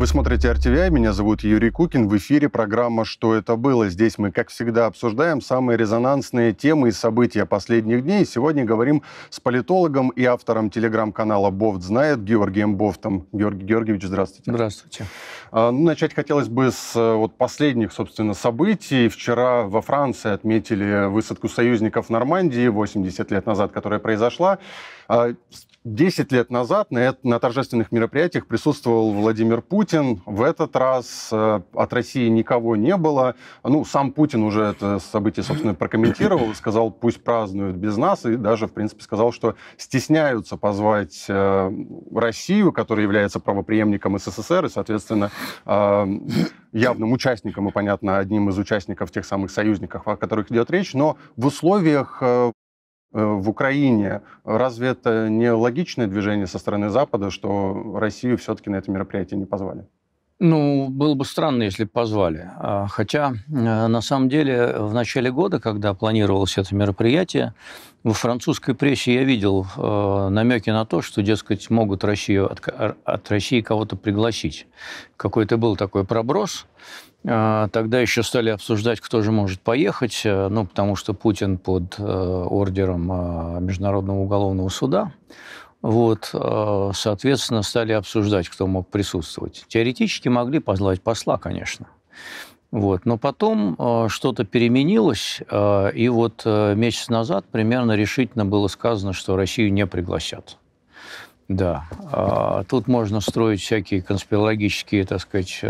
Вы смотрите RTVI, меня зовут Юрий Кукин, в эфире программа «Что это было?». Здесь мы, как всегда, обсуждаем самые резонансные темы и события последних дней. Сегодня говорим с политологом и автором телеграм-канала Бовт знает» Георгием Бофтом. Георгий Георгиевич, здравствуйте. Здравствуйте. А, ну, начать хотелось бы с э, вот, последних, собственно, событий. Вчера во Франции отметили высадку союзников в Нормандии 80 лет назад, которая произошла. А, 10 лет назад на, на торжественных мероприятиях присутствовал Владимир Путин. В этот раз э, от России никого не было. Ну, сам Путин уже это событие, собственно, прокомментировал, сказал, пусть празднуют без нас, и даже, в принципе, сказал, что стесняются позвать э, Россию, которая является правоприемником СССР и, соответственно, э, явным участником и, понятно, одним из участников тех самых союзников, о которых идет речь, но в условиях Э, в Украине, разве это не логичное движение со стороны Запада, что Россию все-таки на это мероприятие не позвали? Ну, было бы странно, если бы позвали. А, хотя, э, на самом деле, в начале года, когда планировалось это мероприятие, во французской прессе я видел э, намеки на то, что, дескать, могут Россию, от, от России кого-то пригласить. Какой-то был такой проброс. А, тогда еще стали обсуждать, кто же может поехать, э, ну, потому что Путин под э, ордером э, Международного уголовного суда. Вот, соответственно, стали обсуждать, кто мог присутствовать. Теоретически могли позвать посла, конечно. Вот. Но потом что-то переменилось, и вот месяц назад примерно решительно было сказано, что Россию не пригласят. Да. А тут можно строить всякие конспирологические, так сказать,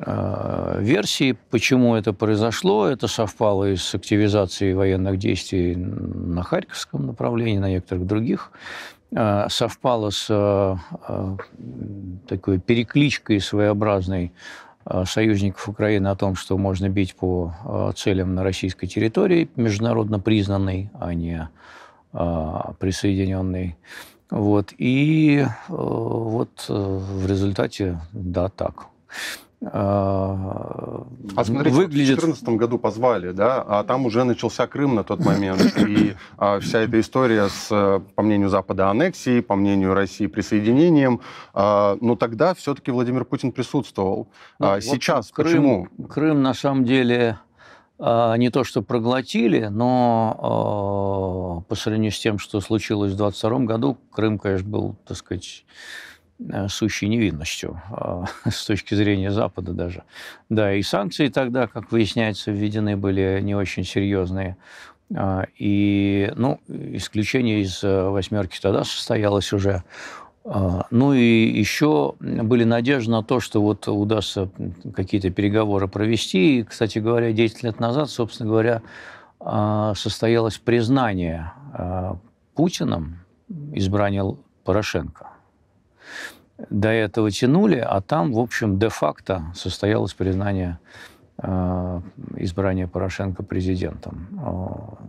Э, версии, почему это произошло. Это совпало и с активизацией военных действий на Харьковском направлении, на некоторых других. Э, совпало с э, такой перекличкой своеобразной союзников Украины о том, что можно бить по целям на российской территории, международно признанной, а не присоединенной. Вот. И вот в результате, да, так. А, а смотрите, выглядит... в 2014 году позвали, да, а там уже начался Крым на тот момент, и а, вся эта история с, э, по мнению Запада, аннексией, по мнению России, присоединением, а, но тогда все-таки Владимир Путин присутствовал. Ну, а, вот сейчас Крым, почему? Крым, на самом деле, а, не то что проглотили, но а, по сравнению с тем, что случилось в 22 году, Крым, конечно, был, так сказать Э, сущей невинностью э, с точки зрения Запада даже. Да, и санкции тогда, как выясняется, введены были не очень серьезные. Э, и, ну, исключение из восьмерки тогда состоялось уже. Ну и еще были надежды на то, что вот удастся какие-то переговоры провести. И, кстати говоря, 10 лет назад, собственно говоря, состоялось признание Путиным избрания Порошенко до этого тянули, а там, в общем, де-факто состоялось признание э, избрания Порошенко президентом. Э,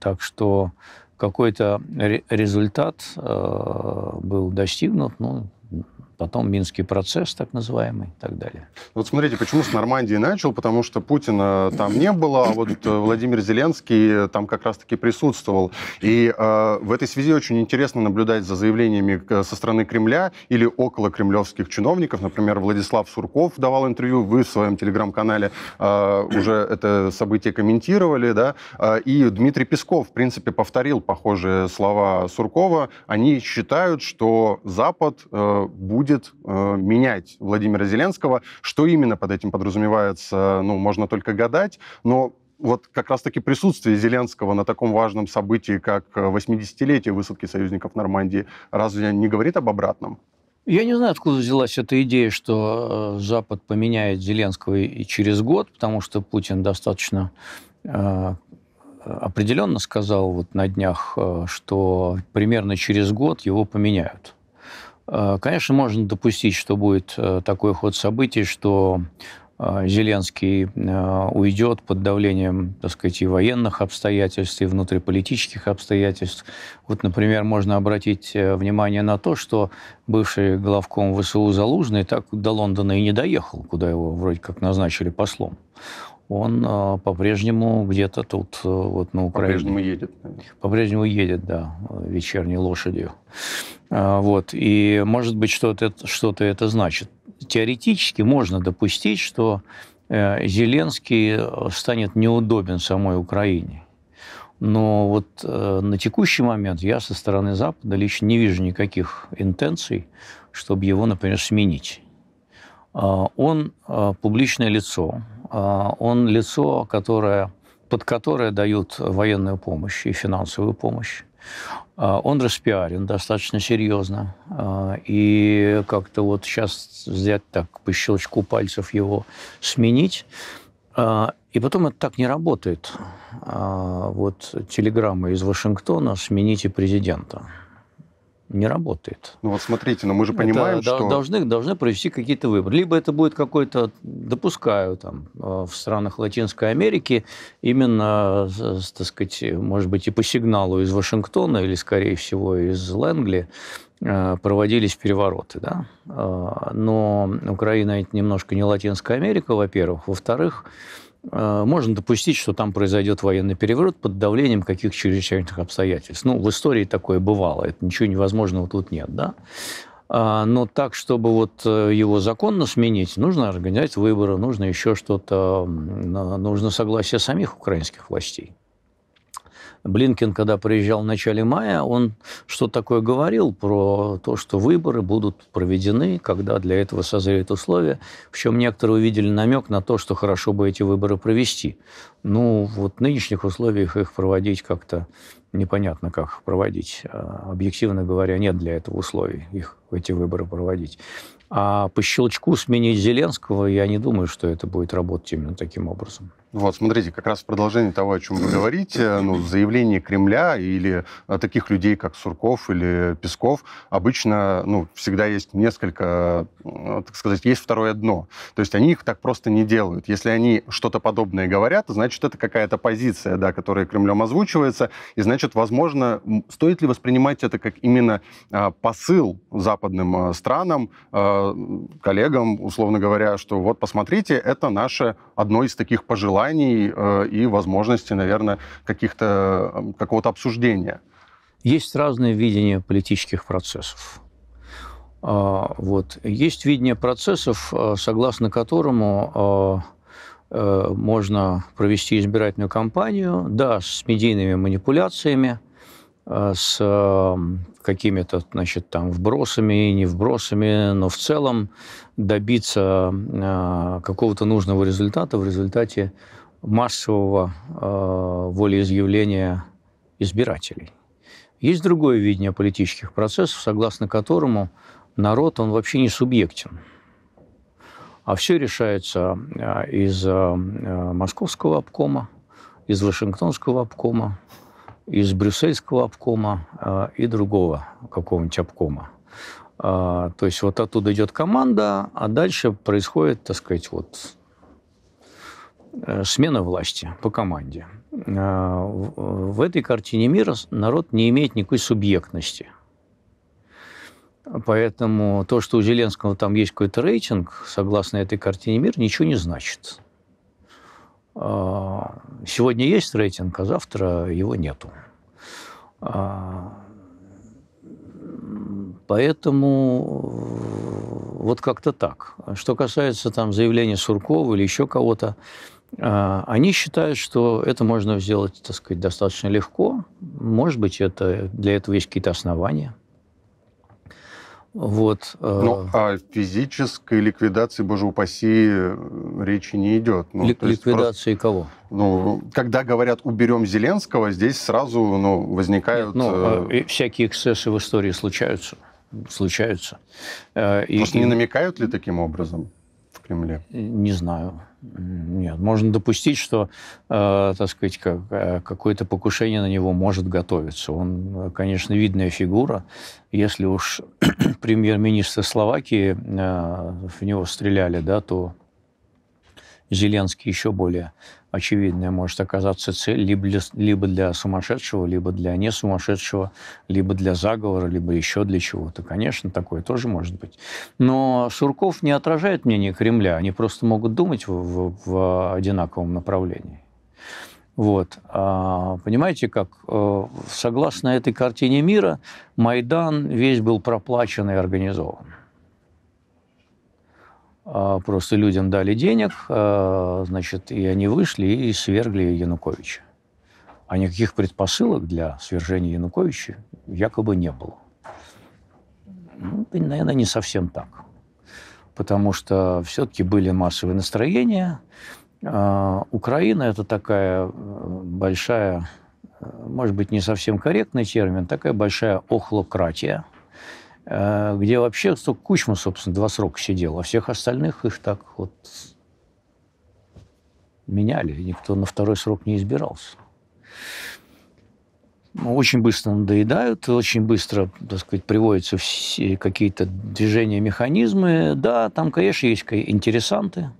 так что какой-то результат э, был достигнут, ну, потом Минский процесс, так называемый, и так далее. Вот смотрите, почему с Нормандии начал, потому что Путина там не было, а вот э, Владимир Зеленский э, там как раз-таки присутствовал. И э, в этой связи очень интересно наблюдать за заявлениями э, со стороны Кремля или около кремлевских чиновников. Например, Владислав Сурков давал интервью, вы в своем телеграм-канале э, уже это событие комментировали, да, и Дмитрий Песков, в принципе, повторил похожие слова Суркова. Они считают, что Запад э, будет будет э, менять Владимира Зеленского. Что именно под этим подразумевается, ну, можно только гадать, но вот как раз-таки присутствие Зеленского на таком важном событии, как 80-летие э, высадки союзников Нормандии, разве не говорит об обратном? Я не знаю, откуда взялась эта идея, что э, Запад поменяет Зеленского и через год, потому что Путин достаточно э, определенно сказал вот на днях, э, что примерно через год его поменяют. Э, конечно, можно допустить, что будет э, такой ход событий, что э, Зеленский уйдет под давлением, так сказать, и военных обстоятельств, и внутриполитических обстоятельств. Вот, например, можно обратить внимание на то, что бывший главком ВСУ Залужный так до Лондона и не доехал, куда его вроде как назначили послом он э, по-прежнему где-то тут э, вот на Украине. По-прежнему едет. По-прежнему едет, да, вечерней лошадью. Э, вот, и может быть что-то что то это значит. Теоретически можно допустить, что э, Зеленский э, станет неудобен самой Украине. Но вот э, на текущий момент я со стороны Запада лично не вижу никаких интенций, чтобы его, например, сменить. Э, он э, публичное лицо, а, он лицо, которое, под которое дают военную помощь и финансовую помощь. А, он распиарен достаточно серьезно. А, и как-то вот сейчас взять так по щелчку пальцев его сменить. И потом это так не работает. Вот телеграмма из Вашингтона «Смените президента» не работает. Ну вот смотрите, но ну мы же понимаем, это, что... Должны, должны провести какие-то выборы. Либо это будет какой-то, допускаю, там, э, в странах Латинской Америки, именно, э, так сказать, может быть, и по сигналу из Вашингтона, или, скорее всего, из Лэнгли, э, проводились перевороты, да. Но Украина – это немножко не Латинская Америка, во-первых. Во-вторых, во вторых а, можно допустить, что там произойдет военный переворот под давлением каких-то чрезвычайных обстоятельств. Ну, в истории такое бывало, это ничего невозможного тут нет, да. А, но так, чтобы вот э, его законно сменить, нужно организовать выборы, нужно еще что-то, нужно согласие самих украинских властей. Блинкен, когда приезжал в начале мая, он что такое говорил про то, что выборы будут проведены, когда для этого созреют условия. В чем некоторые увидели намек на то, что хорошо бы эти выборы провести. Ну, вот в нынешних условиях их проводить как-то непонятно, как проводить. А, объективно говоря, нет для этого условий их, эти выборы проводить. А по щелчку сменить Зеленского, я не думаю, что это будет работать именно таким образом. Вот, смотрите, как раз в продолжении того, о чем вы говорите, ну, заявление Кремля или а, таких людей, как Сурков или Песков, обычно, ну, всегда есть несколько, а, так сказать, есть второе дно. То есть они их так просто не делают. Если они что-то подобное говорят, значит, это какая-то позиция, да, которая Кремлем озвучивается, и, значит, возможно, стоит ли воспринимать это как именно а, посыл западным странам, коллегам, условно говоря, что вот посмотрите, это наше одно из таких пожеланий э, и возможности, наверное, каких-то эм, какого-то обсуждения. Есть разные видения политических процессов. А, вот. Есть видение процессов, э, согласно которому э, э, можно провести избирательную кампанию, да, с медийными манипуляциями, Э, с эм, какими-то, значит, там вбросами и не вбросами, но в целом добиться э, какого-то нужного результата в результате массового э, волеизъявления избирателей. Есть другое видение политических процессов, согласно которому народ, он вообще не субъектен. А все решается из московского обкома, из Вашингтонского обкома, из брюссельского обкома а, и другого какого-нибудь обкома. А, то есть вот оттуда идет команда, а дальше происходит, так сказать, вот э, смена власти по команде. А, в этой картине мира народ не имеет никакой субъектности. Поэтому то, что у Зеленского там есть какой-то рейтинг, согласно этой картине мира, ничего не значит. А, сегодня есть рейтинг, а завтра его нету. А, поэтому э, вот как-то так. Что касается там заявления Суркова или еще кого-то, а, они считают, что это можно сделать, так сказать, достаточно легко. Может быть, это, для этого есть какие-то основания – вот. Э, ну, о физической ликвидации, боже упаси, э, речи не идет. Ну, Лик- ликвидации просто, кого? Ну, когда говорят «уберем Зеленского», здесь сразу ну, возникают... Нет, ну, э... А, всякие эксцессы в истории случаются. случаются. Э, просто и, не намекают ли таким образом в Кремле? Не знаю. Нет, можно допустить, что, э, так сказать, как, э, какое-то покушение на него может готовиться. Он, э, конечно, видная фигура. Если уж премьер-министр Словакии э, в него стреляли, да, то Зеленский еще более очевидная может оказаться цель либо для, либо для сумасшедшего, либо для несумасшедшего, либо для заговора, либо еще для чего-то. Конечно, такое тоже может быть. Но Сурков не отражает мнение Кремля, они просто могут думать в, в, в одинаковом направлении. Вот. А, понимаете, как э, согласно этой картине мира, Майдан весь был проплачен и организован. А, просто людям дали денег, а, значит, и они вышли и свергли Януковича. А никаких предпосылок для свержения Януковича якобы не было. Ну, наверное, не совсем так. Потому что все-таки были массовые настроения. А, Украина – это такая э, большая, э, может быть, не совсем корректный термин, такая большая охлократия – Э, где вообще только Кучма, собственно, два срока сидел, а всех остальных их так вот меняли, никто на второй срок не избирался. Ну, очень быстро надоедают, очень быстро, так сказать, приводятся все какие-то движения, механизмы. Да, там, конечно, есть интересанты,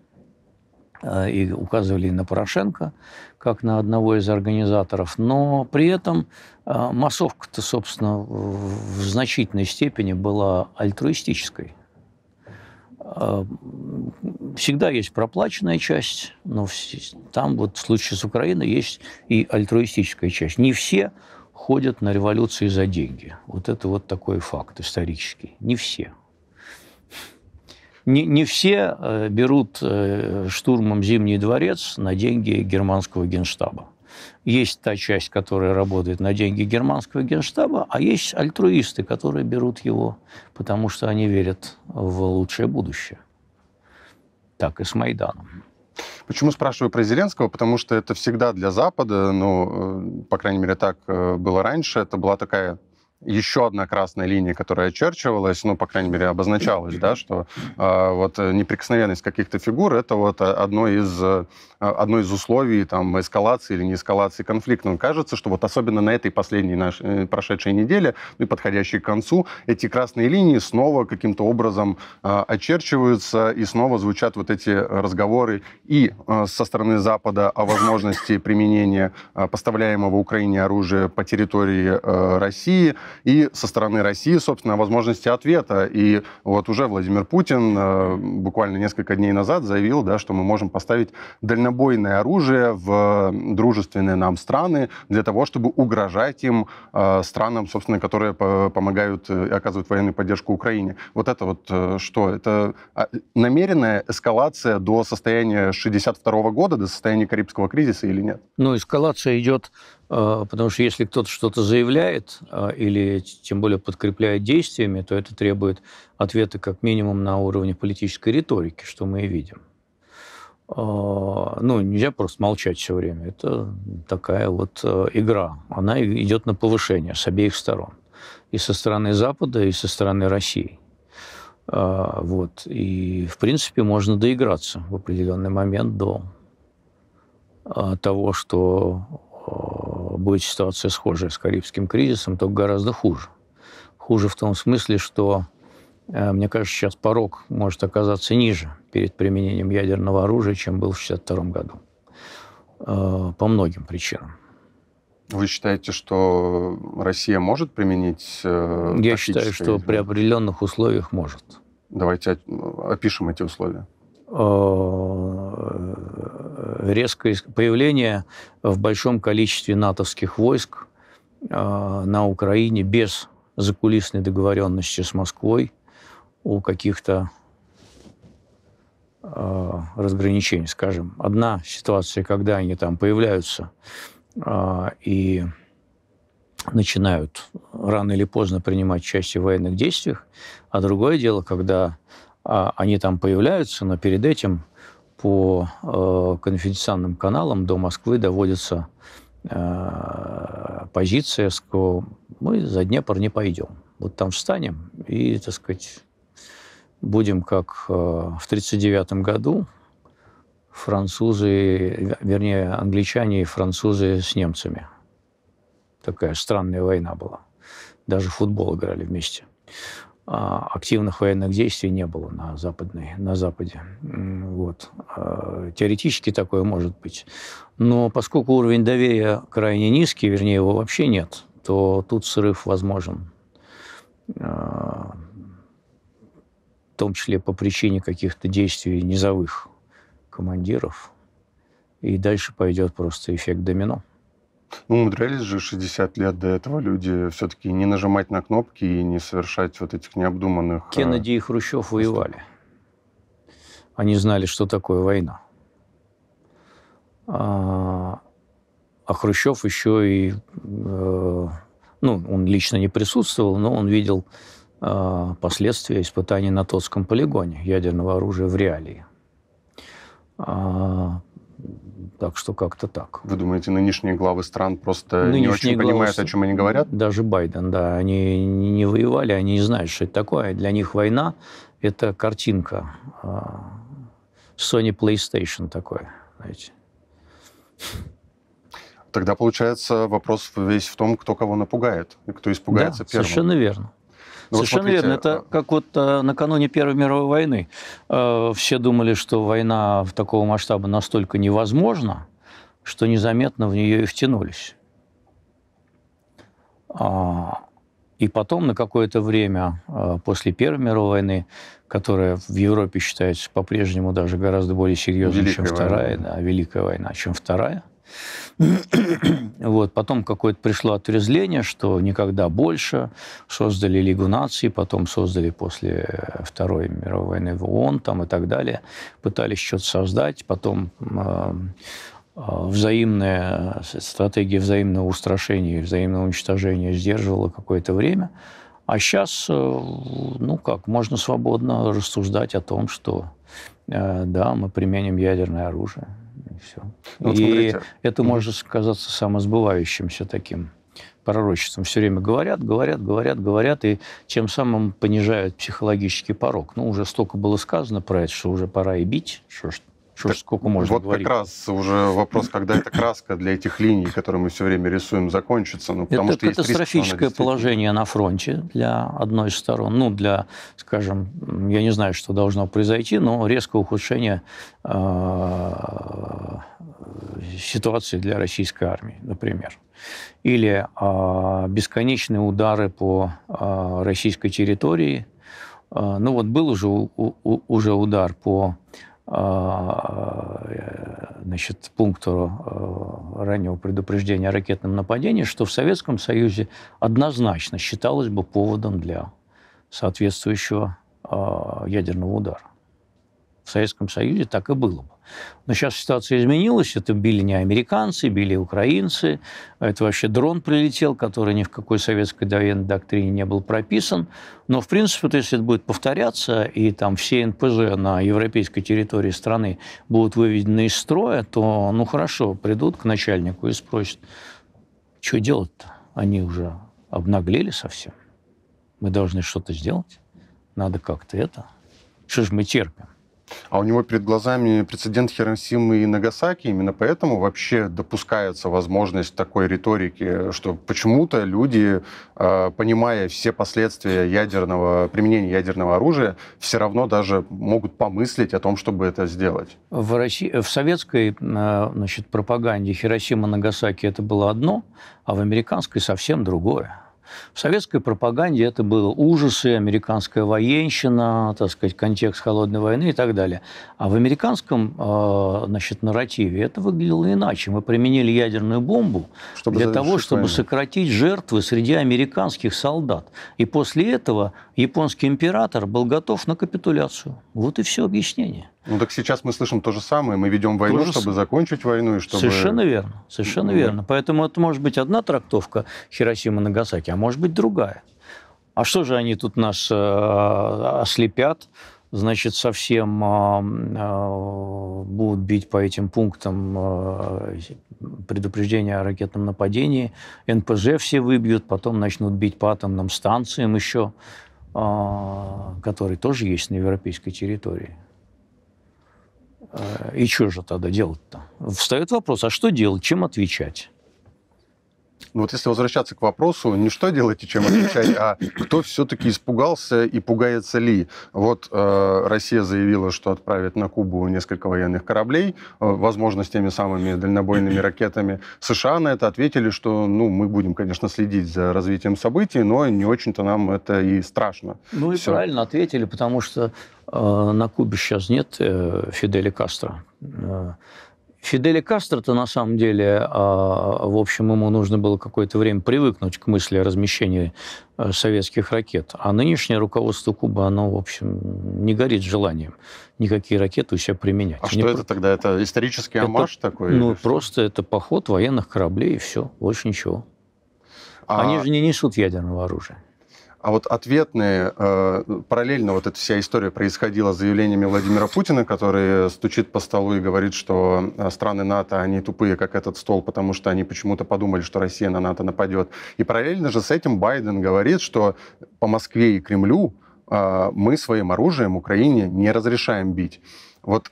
Э, и указывали на Порошенко, как на одного из организаторов. Но при этом э, массовка-то, собственно, в значительной степени была альтруистической. Э, всегда есть проплаченная часть, но там вот в случае с Украиной есть и альтруистическая часть. Не все ходят на революции за деньги. Вот это вот такой факт исторический. Не все не, не все э, берут э, штурмом Зимний дворец на деньги германского генштаба. Есть та часть, которая работает на деньги германского генштаба, а есть альтруисты, которые берут его, потому что они верят в лучшее будущее. Так и с Майданом. Почему спрашиваю про Зеленского? Потому что это всегда для Запада, ну, э, по крайней мере, так было раньше, это была такая еще одна красная линия, которая очерчивалась, ну, по крайней мере, обозначалась, да, что а, э, вот неприкосновенность каких-то фигур — это вот э, одно из, э, а, одно из условий там, эскалации или не эскалации конфликта. Но ну, кажется, что вот особенно на этой последней нашей, э, прошедшей неделе, ну, и подходящей к концу, эти красные линии снова каким-то образом э, очерчиваются и снова звучат вот эти разговоры и э, со стороны Запада о возможности применения э, поставляемого Украине оружия по территории э, России — и со стороны России, собственно, о возможности ответа. И вот уже Владимир Путин э, буквально несколько дней назад заявил, да, что мы можем поставить дальнобойное оружие в э, дружественные нам страны для того, чтобы угрожать им э, странам, собственно, которые помогают и оказывают военную поддержку Украине. Вот это вот что? Это а, намеренная эскалация до состояния 62 года, до состояния Карибского кризиса или нет? Ну, эскалация идет а, потому что если кто-то что-то заявляет а, или тем более подкрепляет действиями, то это требует ответа как минимум на уровне политической риторики, что мы и видим. А, ну, нельзя просто молчать все время. Это такая вот игра. Она идет на повышение с обеих сторон. И со стороны Запада, и со стороны России. Вот. И, в принципе, можно доиграться в определенный момент до того, что будет ситуация схожая с Карибским кризисом, только гораздо хуже. Хуже в том смысле, что, э, мне кажется, сейчас порог может оказаться ниже перед применением ядерного оружия, чем был в 1962 году. Э, по многим причинам. Вы считаете, что Россия может применить... Э, Я считаю, что ядерное? при определенных условиях может. Давайте опишем эти условия резкое появление в большом количестве натовских войск а, на Украине без закулисной договоренности с Москвой о каких-то а, разграничений, скажем. Одна ситуация, когда они там появляются а, и начинают рано или поздно принимать участие в военных действиях, а другое дело, когда они там появляются, но перед этим по э, конфиденциальным каналам до Москвы доводится э, позиция, что мы за Днепр не пойдем. Вот там встанем и, так сказать, будем как э, в 1939 году французы, вернее, англичане и французы с немцами. Такая странная война была. Даже футбол играли вместе. А, активных военных действий не было на, западной, на Западе. Вот. А, теоретически такое может быть. Но поскольку уровень доверия крайне низкий, вернее, его вообще нет, то тут срыв возможен. А, в том числе по причине каких-то действий низовых командиров. И дальше пойдет просто эффект домино. Ну, умудрялись же 60 лет до этого люди все-таки не нажимать на кнопки и не совершать вот этих необдуманных... Э, Кеннеди и Хрущев воевали. Они знали, что такое война. А, а Хрущев еще и... Э, ну, он лично не присутствовал, но он видел э, последствия испытаний на Тотском полигоне ядерного оружия в реалии. А, так что как-то так. Вы думаете, нынешние главы стран просто нынешние не очень главы понимают, о чем они говорят? Даже Байден, да. Они не воевали, они не знают, что это такое. Для них война – это картинка. А, Sony PlayStation такое, знаете. Тогда, получается, вопрос весь в том, кто кого напугает, и кто испугается да, первым. совершенно верно. Но ну, Совершенно вот верно. Это а. как вот а, накануне Первой мировой войны. Э, все думали, что война в такого масштаба настолько невозможна, что незаметно в нее и втянулись. А, и потом на какое-то время э, после Первой мировой войны, которая в Европе считается по-прежнему даже гораздо более серьезной, Великая чем Вторая, да, Великая война, чем Вторая, вот. Потом какое-то пришло отрезление, что никогда больше. Создали Лигу наций, потом создали после э, Второй мировой войны в ООН там, и так далее. Пытались что-то создать, потом эм, э, взаимная э, стратегия взаимного устрашения и взаимного уничтожения сдерживала какое-то время. А сейчас, э, ну как, можно свободно рассуждать о том, что да, мы применим ядерное оружие все. Ну, вот и смотрите. это mm-hmm. может казаться самосбывающимся таким пророчеством. Все время говорят, говорят, говорят, говорят, и тем самым понижают психологический порог. Ну, уже столько было сказано про это, что уже пора и бить, что ж что так, сколько можно вот говорить? как раз уже вопрос, когда эта краска для этих линий, которые мы все время рисуем, закончится. Ну, потому это что катастрофическое риск, положение на фронте для одной из сторон. Ну, для, скажем, я не знаю, что должно произойти, но резкое ухудшение э, ситуации для российской армии, например. Или э, бесконечные удары по э, российской территории. Э, ну вот был уже, у, у, уже удар по а, э, значит, пункту э, раннего предупреждения о ракетном нападении, что в Советском Союзе однозначно считалось бы поводом для соответствующего а, ядерного удара в Советском Союзе так и было бы. Но сейчас ситуация изменилась. Это били не американцы, били украинцы. Это вообще дрон прилетел, который ни в какой советской довоенной доктрине не был прописан. Но, в принципе, то, если это будет повторяться, и там все НПЗ на европейской территории страны будут выведены из строя, то, ну, хорошо, придут к начальнику и спросят, что делать-то? Они уже обнаглели совсем. Мы должны что-то сделать. Надо как-то это. Что же мы терпим? А у него перед глазами прецедент Хиросимы и Нагасаки, именно поэтому вообще допускается возможность такой риторики, что почему-то люди, а, понимая все последствия ядерного применения ядерного оружия, все равно даже могут помыслить о том, чтобы это сделать. В, России, в советской а, значит, пропаганде Хиросима-Нагасаки это было одно, а в американской совсем другое. В советской пропаганде это было ужасы, американская военщина, так сказать, контекст холодной войны и так далее. А в американском а, значит, нарративе это выглядело иначе. Мы применили ядерную бомбу чтобы для того, чтобы войну. сократить жертвы среди американских солдат. И после этого японский император был готов на капитуляцию. Вот и все объяснение. Ну так сейчас мы слышим то же самое. Мы ведем войну, то чтобы закончить войну и чтобы... Совершенно верно. Совершенно да. верно. Поэтому это может быть одна трактовка Хиросима Нагасаки, а может быть другая. А что же они тут нас э, ослепят? Значит, совсем э, э, будут бить по этим пунктам э, предупреждения о ракетном нападении. НПЗ все выбьют, потом начнут бить по атомным станциям еще, э, которые тоже есть на европейской территории. Э, и что же тогда делать-то? Встает вопрос, а что делать, чем отвечать? вот если возвращаться к вопросу, не что делать и чем отвечать, а кто все-таки испугался и пугается ли. Вот э, Россия заявила, что отправит на Кубу несколько военных кораблей, э, возможно, с теми самыми дальнобойными ракетами. США на это ответили, что ну, мы будем, конечно, следить за развитием событий, но не очень-то нам это и страшно. Ну и Все. правильно ответили, потому что э, на Кубе сейчас нет э, Фиделя Кастро. Э, Фидели Кастро-то, на самом деле, а, в общем, ему нужно было какое-то время привыкнуть к мысли о размещении э, советских ракет. А нынешнее руководство Кубы, оно, в общем, не горит желанием никакие ракеты у себя применять. А Они что про... это тогда? Это исторический амаш такой? Ну, просто это поход военных кораблей, и все, больше ничего. А... Они же не несут ядерного оружия. А вот ответные, э, параллельно вот эта вся история происходила с заявлениями Владимира Путина, который стучит по столу и говорит, что э, страны НАТО, они тупые, как этот стол, потому что они почему-то подумали, что Россия на НАТО нападет. И параллельно же с этим Байден говорит, что по Москве и Кремлю э, мы своим оружием Украине не разрешаем бить. Вот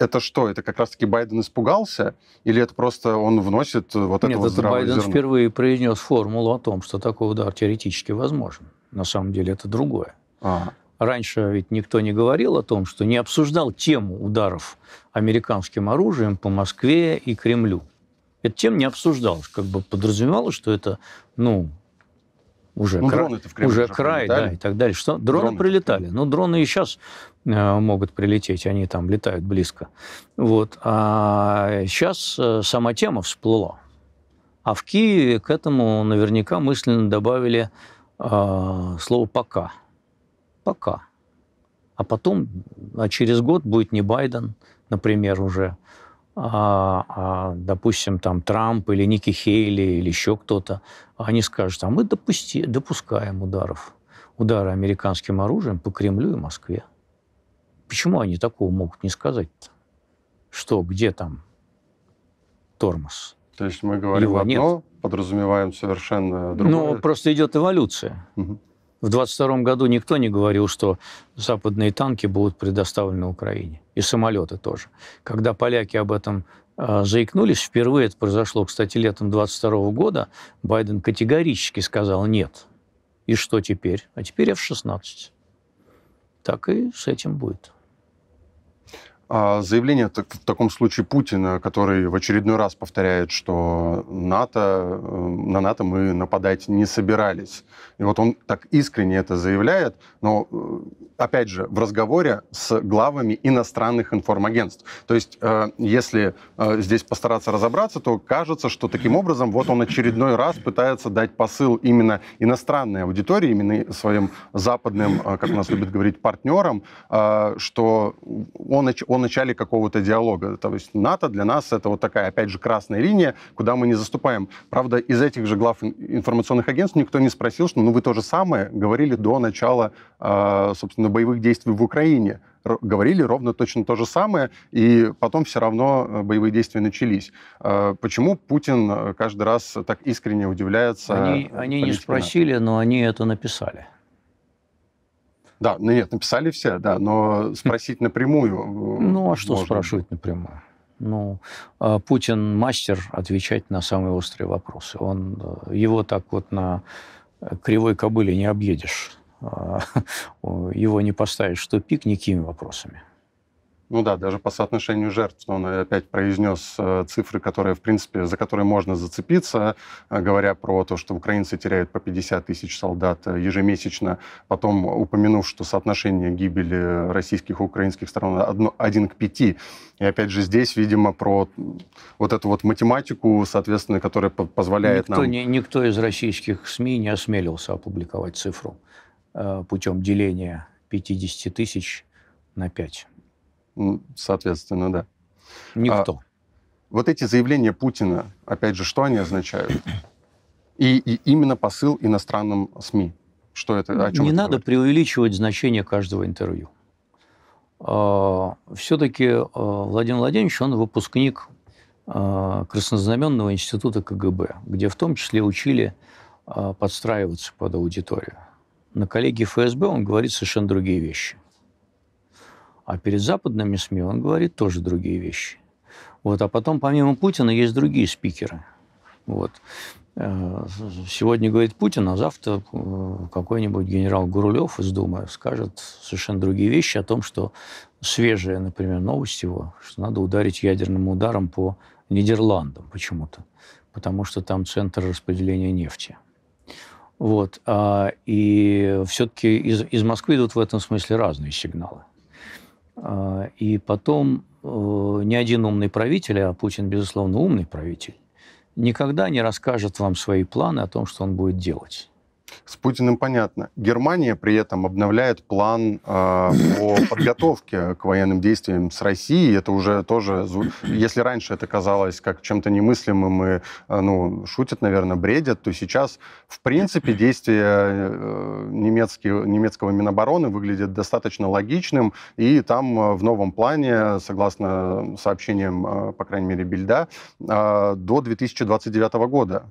это что? Это как раз-таки Байден испугался? Или это просто он вносит э, вот Нет, это вот здравое Байден зерно? впервые принес формулу о том, что такой удар теоретически возможен. На самом деле это другое. А. Раньше ведь никто не говорил о том, что не обсуждал тему ударов американским оружием по Москве и Кремлю. Эта тем не обсуждалось, как бы подразумевалось, что это, ну, уже ну, край, уже, уже край, да, и так далее. Что дроны, дроны прилетали, Ну дроны и сейчас Э, могут прилететь, они там летают близко. Вот. А сейчас э, сама тема всплыла. А в Киеве к этому наверняка мысленно добавили э, слово «пока». «Пока». А потом, а через год будет не Байден, например, уже, а, а, допустим, там Трамп или Ники Хейли или еще кто-то. Они скажут, а мы допусти, допускаем ударов, удары американским оружием по Кремлю и Москве. Почему они такого могут не сказать-то? Что, где там тормоз? То есть мы говорим Его одно, нет. подразумеваем совершенно ну, другое? Ну, просто идет эволюция. Угу. В 22 году никто не говорил, что западные танки будут предоставлены Украине. И самолеты тоже. Когда поляки об этом а, заикнулись, впервые это произошло, кстати, летом 22 -го года, Байден категорически сказал «нет». И что теперь? А теперь F-16. Так и с этим будет. А заявление в таком случае Путина, который в очередной раз повторяет, что НАТО, э, на НАТО мы нападать не собирались. И вот он так искренне это заявляет, но, э, опять же, в разговоре с главами иностранных информагентств. То есть, э, если здесь постараться разобраться, то кажется, что таким образом вот он очередной раз пытается дать посыл именно иностранной аудитории, именно своим западным, как у нас любят говорить, партнерам, что он, он начале какого-то диалога. То есть НАТО для нас это вот такая, опять же, красная линия, куда мы не заступаем. Правда, из этих же глав информационных агентств никто не спросил, что ну вы то же самое говорили до начала, а, собственно, боевых действий в Украине говорили ровно точно то же самое, и потом все равно э, боевые действия начались. А, почему Путин э, каждый раз так искренне удивляется? Они, они не спросили, НАТО? но они это написали. Да, ну нет, написали все, да, но спросить напрямую... Э, ну, а что спрашивать напрямую? Ну, а Путин мастер отвечать на самые острые вопросы. Он, э, его так вот на кривой кобыле не объедешь. А, его не поставишь в тупик никакими вопросами. Ну да, даже по соотношению жертв он опять произнес э, цифры, которые, в принципе, за которые можно зацепиться, э, говоря про то, что украинцы теряют по 50 тысяч солдат э, ежемесячно, потом упомянув, что соотношение гибели российских и украинских сторон одно, один к пяти. И опять же здесь, видимо, про вот эту вот математику, соответственно, которая позволяет никто, нам... Ни, никто из российских СМИ не осмелился опубликовать цифру э, путем деления 50 тысяч на 5. Ну, соответственно, да. Никто. А, вот эти заявления Путина, опять же, что они означают? И, и именно посыл иностранным СМИ. Что это, о чем Не это надо говорит? преувеличивать значение каждого интервью. А, все-таки а, Владимир Владимирович, он выпускник а, Краснознаменного института КГБ, где в том числе учили подстраиваться под аудиторию. На коллегии ФСБ он говорит совершенно другие вещи. А перед западными СМИ он говорит тоже другие вещи. Вот, а потом, помимо Путина, есть другие спикеры. Вот. Э, сегодня говорит Путин, а завтра э, какой-нибудь генерал Гурулев из Думы скажет совершенно другие вещи о том, что свежая, например, новость его, что надо ударить ядерным ударом по Нидерландам почему-то, потому что там центр распределения нефти. Вот. А, и все-таки из, из Москвы идут в этом смысле разные сигналы. А, и потом э, ни один умный правитель, а Путин, безусловно, умный правитель, никогда не расскажет вам свои планы о том, что он будет делать. С Путиным понятно. Германия при этом обновляет план э, по подготовке к военным действиям с Россией. Это уже тоже, если раньше это казалось как чем-то немыслимым и, э, ну, шутят, наверное, бредят, то сейчас, в принципе, действия э, немецкого Минобороны выглядят достаточно логичным, и там э, в новом плане, согласно сообщениям, по крайней мере, Бильда, до 2029 года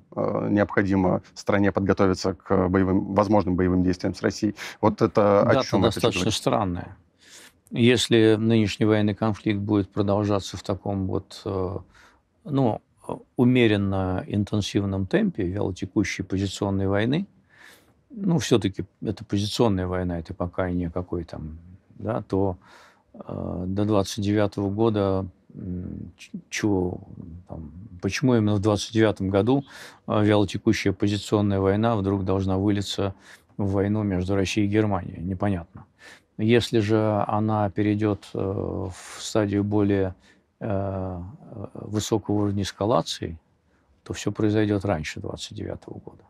необходимо стране подготовиться к боевым, возможным боевым действиям с Россией. Вот это о Дата чем достаточно странное. Если нынешний военный конфликт будет продолжаться в таком вот, э, ну, умеренно интенсивном темпе вялотекущей позиционной войны, ну, все-таки это позиционная война, это пока и никакой там, да, то э, до 29 -го года чего, там, почему именно в 29 году а, вялотекущая позиционная война вдруг должна вылиться в войну между Россией и Германией, непонятно. Если же она перейдет э, в стадию более э, высокого уровня эскалации, то все произойдет раньше 29 года.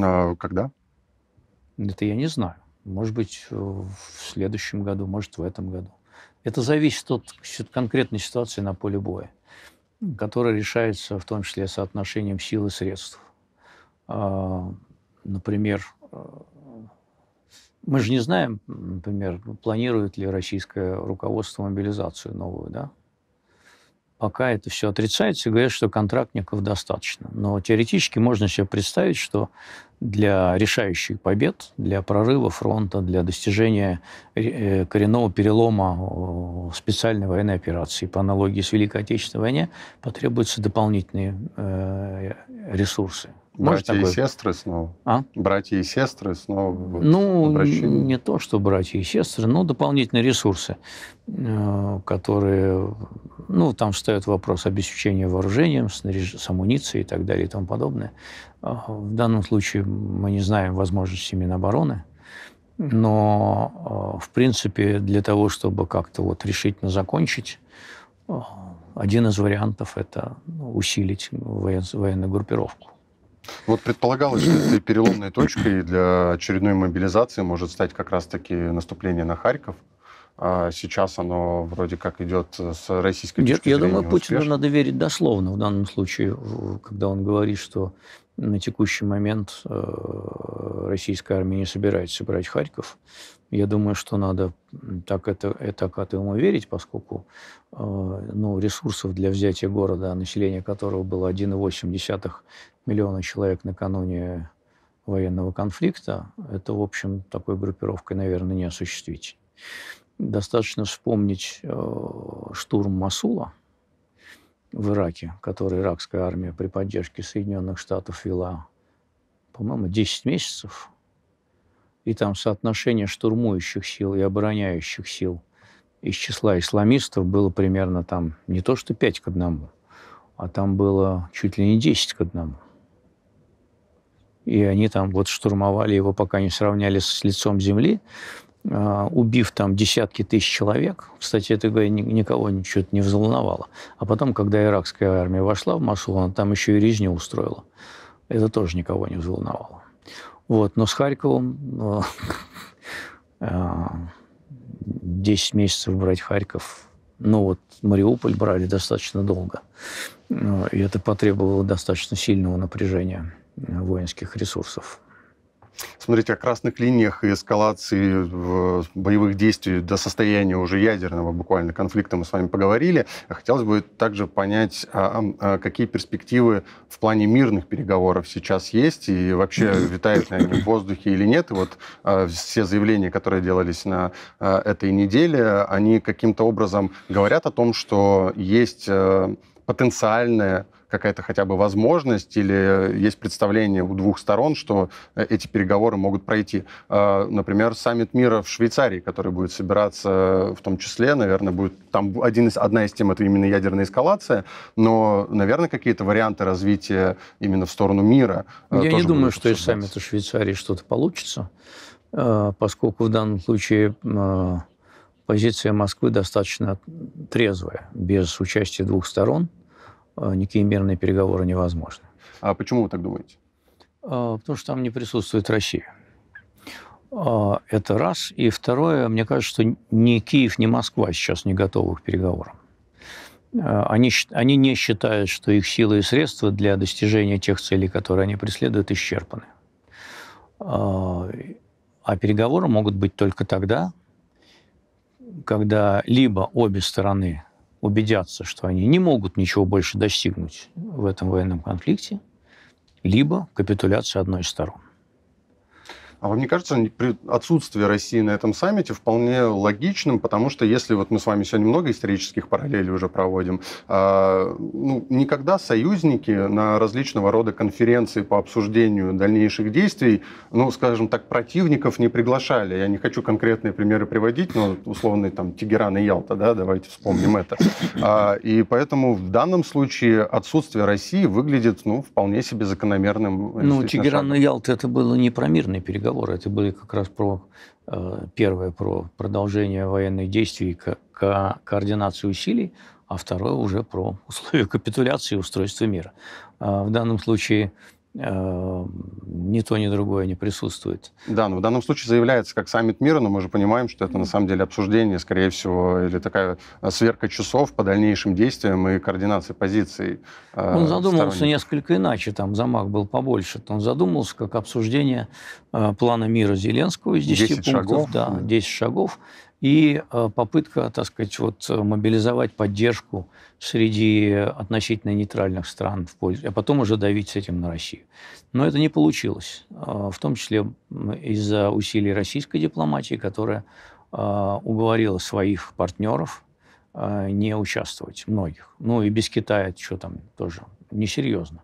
А когда? Это я не знаю. Может быть, в следующем году, может, в этом году. Это зависит от конкретной ситуации на поле боя, которая решается в том числе соотношением сил и средств. А, например, э, мы же не знаем, например, планирует ли российское руководство мобилизацию новую, да? пока это все отрицается, говорят, что контрактников достаточно. Но теоретически можно себе представить, что для решающих побед, для прорыва фронта, для достижения э, коренного перелома э, специальной военной операции по аналогии с Великой Отечественной войне потребуются дополнительные э, ресурсы, может, братья такое... и сестры снова. А? Братья и сестры снова. Вот, ну, обращение. не то, что братья и сестры, но дополнительные ресурсы, э, которые, ну, там встает вопрос обеспечения вооружением, с амуницией и так далее и тому подобное. А, в данном случае мы не знаем возможности Минобороны, но, а, в принципе, для того, чтобы как-то вот решительно закончить а, один из вариантов – это усилить военную группировку. Вот предполагалось, что этой переломной точкой для очередной мобилизации может стать как раз-таки наступление на Харьков. А сейчас оно вроде как идет с российской Нет, точки Я зрения думаю, успешно. Путину надо верить дословно в данном случае, когда он говорит, что на текущий момент э, российская армия не собирается брать Харьков. Я думаю, что надо так это, э, так этому верить, поскольку э, ну, ресурсов для взятия города, население которого было 1,8 миллиона человек накануне военного конфликта, это, в общем, такой группировкой, наверное, не осуществить. Достаточно вспомнить э, штурм Масула в Ираке, который иракская армия при поддержке Соединенных Штатов вела, по-моему, 10 месяцев. И там соотношение штурмующих сил и обороняющих сил из числа исламистов было примерно там не то что 5 к 1, а там было чуть ли не 10 к 1 и они там вот штурмовали его, пока не сравняли с лицом земли, а, убив там десятки тысяч человек. Кстати, это никого ничего не взволновало. А потом, когда иракская армия вошла в Масул, она там еще и резню устроила. Это тоже никого не взволновало. Вот, но с Харьковом 10 а, а, месяцев брать Харьков. Ну вот Мариуполь брали достаточно долго. Ну, и это потребовало достаточно сильного напряжения воинских ресурсов. Смотрите, о красных линиях и эскалации э, боевых действий до состояния уже ядерного буквально конфликта мы с вами поговорили. Хотелось бы также понять, а, а, а какие перспективы в плане мирных переговоров сейчас есть и вообще витают ли они в воздухе или нет. И вот а, все заявления, которые делались на а, этой неделе, они каким-то образом говорят о том, что есть... А, потенциальное какая-то хотя бы возможность или э, есть представление у двух сторон, что э, эти переговоры могут пройти. А, например, саммит мира в Швейцарии, который будет собираться э, в том числе, наверное, будет там один из, одна из тем это именно ядерная эскалация, но, наверное, какие-то варианты развития именно в сторону мира. Я не думаю, что из саммита Швейцарии что-то получится, поскольку в данном случае позиция Москвы достаточно трезвая, без участия двух сторон. А, никакие мирные переговоры невозможны. А почему вы так думаете? А, потому что там не присутствует Россия. А, это раз. И второе, мне кажется, что ни Киев, ни Москва сейчас не готовы к переговорам. Они, они не считают, что их силы и средства для достижения тех целей, которые они преследуют, исчерпаны. А переговоры могут быть только тогда, когда либо обе стороны убедятся, что они не могут ничего больше достигнуть в этом военном конфликте, либо капитуляция одной из сторон. А вам не кажется отсутствие России на этом саммите вполне логичным, потому что если вот мы с вами сегодня много исторических параллелей уже проводим, э, ну, никогда союзники на различного рода конференции по обсуждению дальнейших действий, ну, скажем так, противников не приглашали. Я не хочу конкретные примеры приводить, но условный там Тегеран и Ялта, да, давайте вспомним это. Э, и поэтому в данном случае отсутствие России выглядит, ну, вполне себе закономерным. Ну, Тегеран и Ялта это было не про мирные переговоры разговоры, это были как раз про э, первое про продолжение военных действий, ко ко координацию усилий, а второе уже про условия капитуляции и устройства мира. А в данном случае Эм, ни то, ни другое не присутствует. Да, но в данном случае заявляется как саммит мира, но мы же понимаем, что это на самом деле обсуждение, скорее всего, или такая сверка часов по дальнейшим действиям и координации позиций. Э, он задумывался сторонних. несколько иначе, там замах был побольше. Он задумывался как обсуждение э, плана мира Зеленского из 10, 10 пунктов. Шагов. Да, 10 шагов и э, попытка, так сказать, вот э, мобилизовать поддержку среди относительно нейтральных стран в пользу, а потом уже давить с этим на Россию. Но это не получилось, э, в том числе из-за усилий российской дипломатии, которая уговорила своих партнеров не участвовать, многих. Ну и без Китая, что там, тоже несерьезно.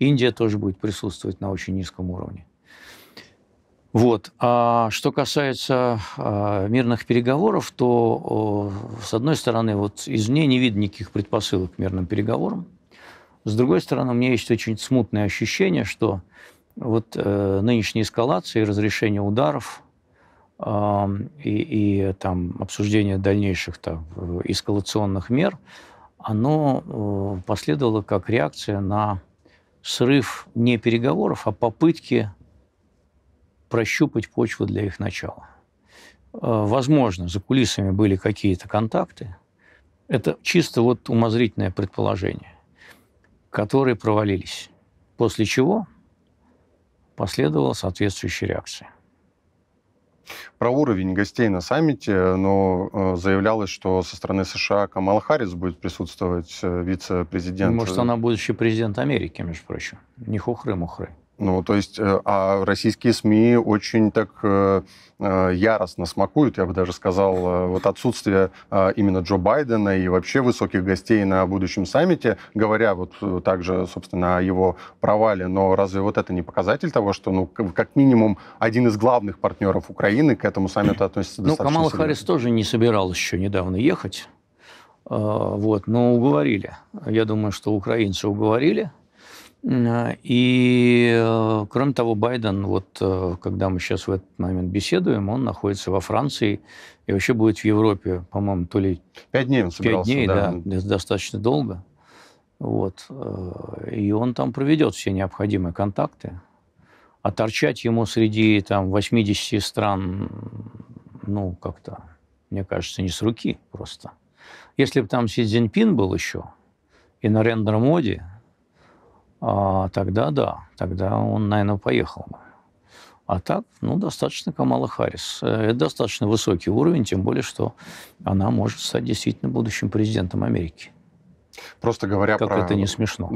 Индия тоже будет присутствовать на очень низком уровне. Вот. А что касается а, мирных переговоров, то, с одной стороны, вот из мне не видно никаких предпосылок к мирным переговорам. С другой стороны, у меня есть очень смутное ощущение, что вот э, эскалация и разрешение ударов э, и, и там, обсуждение дальнейших там, э, эскалационных мер, оно э, последовало как реакция на срыв не переговоров, а попытки прощупать почву для их начала. Э, возможно, за кулисами были какие-то контакты. Это чисто вот умозрительное предположение, которые провалились. После чего последовала соответствующая реакция. Про уровень гостей на саммите, но э, заявлялось, что со стороны США Камала Харрис будет присутствовать э, вице-президент. Может, она будущий президент Америки, между прочим. Не хухры-мухры. Ну, то есть, э, а российские СМИ очень так э, э, яростно смакуют, я бы даже сказал, вот отсутствие именно Джо Байдена и вообще высоких гостей на будущем саммите, говоря вот также, собственно, о его провале. Но разве вот это не показатель того, что, ну, как минимум, один из главных партнеров Украины к этому саммиту относится ну, достаточно Ну, Камала серьезно. Харрис тоже не собиралась еще недавно ехать. Вот, но уговорили. Я думаю, что украинцы уговорили – Э, и, э, кроме того, Байден, вот э, когда мы сейчас в этот момент беседуем, он находится во Франции и вообще будет в Европе, по-моему, то ли... Пять дней он собирался, Пять дней, да. да, достаточно долго. Вот. И он там проведет все необходимые контакты. А торчать ему среди там 80 стран, ну, как-то, мне кажется, не с руки просто. Если бы там Си Цзиньпин был еще, и на Рендер Моди, а, тогда да, тогда он, наверное, поехал бы. А так, ну, достаточно Камала Харрис. Э, это достаточно высокий уровень, тем более, что она может стать действительно будущим президентом Америки. Просто говоря как про... это не смешно.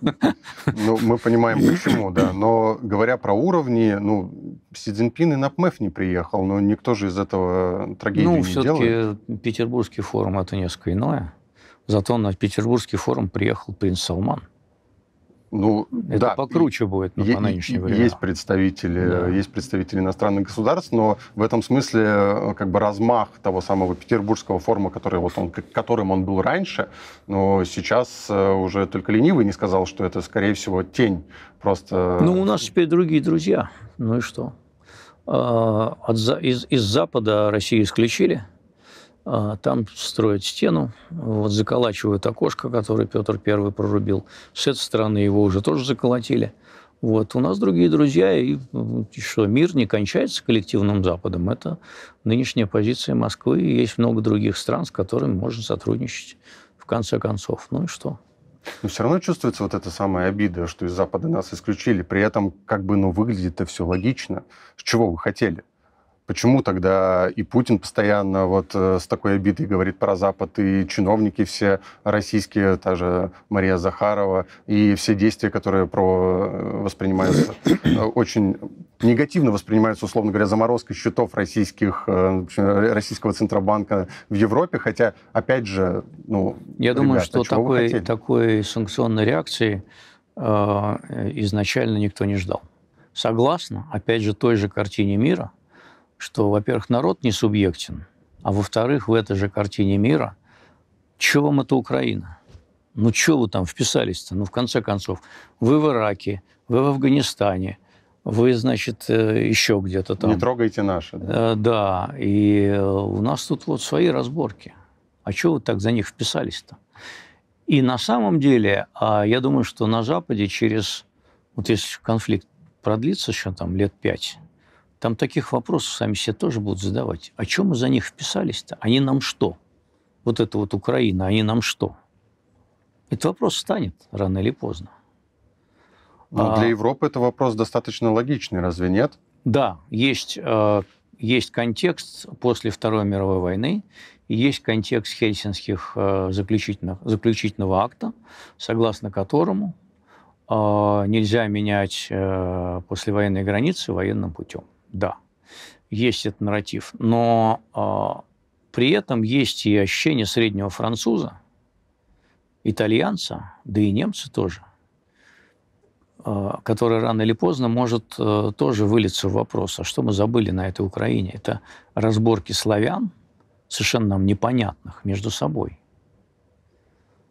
Ну, мы понимаем, почему, да. Но говоря про уровни, ну, Си Цзиньпин и на не приехал, но никто же из этого э, трагедии ну, не делает. Ну, все-таки Петербургский форум – это несколько иное. Зато на Петербургский форум приехал принц Салман. Ну, это да. покруче будет ну, по нынешнему времени. Есть представители, да. есть представители иностранных государств, но в этом смысле э, как бы размах того самого петербургского форума, который вот он, которым он был раньше, но сейчас э, уже только ленивый не сказал, что это, скорее всего, тень просто... Ну, у нас теперь другие друзья. Ну и что? А, от, из, из Запада Россию исключили – а, там строят стену, вот заколачивают окошко, которое Петр Первый прорубил. С этой стороны его уже тоже заколотили. Вот. У нас другие друзья, и, и что, мир не кончается коллективным Западом. Это нынешняя позиция Москвы, и есть много других стран, с которыми можно сотрудничать в конце концов. Ну и что? Но все равно чувствуется вот эта самая обида, что из Запада нас исключили. При этом как бы, ну, выглядит это все логично. С чего вы хотели? Почему тогда и Путин постоянно вот э, с такой обидой говорит про Запад, и чиновники все российские, та же Мария Захарова, и все действия, которые про э, воспринимаются э, очень негативно воспринимаются, условно говоря, заморозка счетов российских, российского Центробанка в Европе, хотя, опять же, ну, Я ребята, думаю, что такой, такой санкционной реакции э, изначально никто не ждал. Согласно, опять же, той же картине мира – что, во-первых, народ не субъектен, а во-вторых, в этой же картине мира, что вам это Украина? Ну, что вы там вписались-то? Ну, в конце концов, вы в Ираке, вы в Афганистане, вы, значит, э, еще где-то там. Не трогайте наши. Да? Э, да, и э, у нас тут вот свои разборки. А что вы так за них вписались-то? И на самом деле, а, я думаю, что на Западе через, вот если конфликт продлится еще там лет пять, там таких вопросов сами себе тоже будут задавать. а чем мы за них вписались-то? Они нам что? Вот это вот Украина, они нам что? Этот вопрос станет рано или поздно. Но ну, а для Европы это вопрос достаточно логичный, разве нет? Да, есть, э, есть контекст после Второй мировой войны, есть контекст хельсинских э, заключительных, заключительного акта, согласно которому э, нельзя менять послевоенные границы военным путем да, есть этот нарратив. Но э, при этом есть и ощущение среднего француза, итальянца, да и немца тоже, э, который рано или поздно может э, тоже вылиться в вопрос, а что мы забыли на этой Украине? Это разборки славян, совершенно нам непонятных между собой.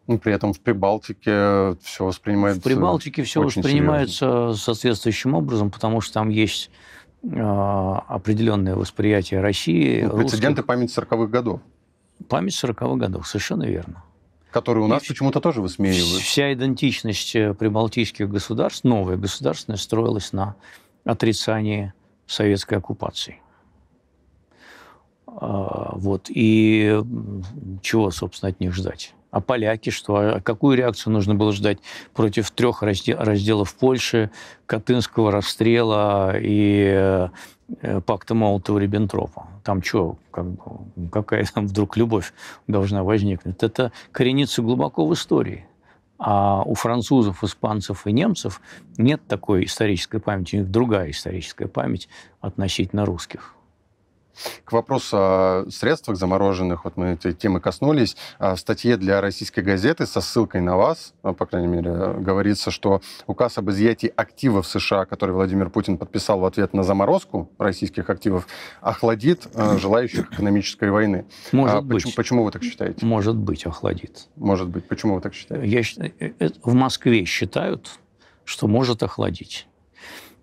Ну, при этом в Прибалтике все воспринимается. В Прибалтике все воспринимается серьезно. соответствующим образом, потому что там есть а, определенное восприятие России. Ну, прецеденты памяти 40-х годов. Память 40-х годов, совершенно верно. Которые у нас почему-то тоже высмеивают. Вся идентичность э, прибалтийских государств, новая государственная, строилась на отрицании советской оккупации. А, вот. И чего, собственно, от них ждать? а поляки что? А какую реакцию нужно было ждать против трех разделов Польши, Катынского расстрела и э, пакта Молотова-Риббентропа. Там что, как, какая там вдруг любовь должна возникнуть? Это коренится глубоко в истории. А у французов, испанцев и немцев нет такой исторической памяти, у них другая историческая память относительно русских. К вопросу о средствах замороженных, вот мы этой темы коснулись, а в статье для российской газеты со ссылкой на вас, ну, по крайней мере, говорится, что указ об изъятии активов США, который Владимир Путин подписал в ответ на заморозку российских активов, охладит э, желающих экономической войны. Может а быть. Почему, почему вы так считаете? Может быть, охладит. Может быть. Почему вы так считаете? Я, э, э, в Москве считают, что может охладить.